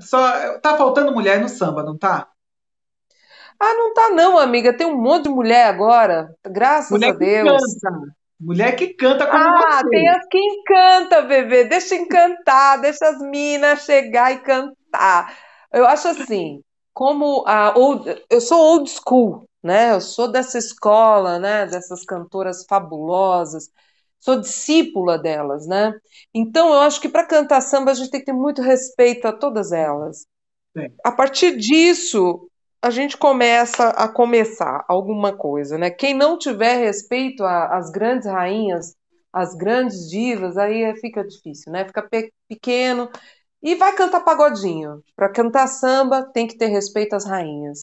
Só, tá faltando mulher no samba, não tá? Ah, não tá não, amiga. Tem um monte de mulher agora. Graças mulher a Deus. Canta. Mulher que canta como ah, você. Ah, tem as que encanta, bebê. Deixa encantar, deixa as minas chegar e cantar. Eu acho assim, como a old, eu sou old school, né? Eu sou dessa escola, né? Dessas cantoras fabulosas sou discípula delas, né? Então eu acho que para cantar samba a gente tem que ter muito respeito a todas elas. Sim. A partir disso a gente começa a começar alguma coisa, né? Quem não tiver respeito às grandes rainhas, às grandes divas, aí é, fica difícil, né? Fica pe pequeno e vai cantar pagodinho. Para cantar samba tem que ter respeito às rainhas.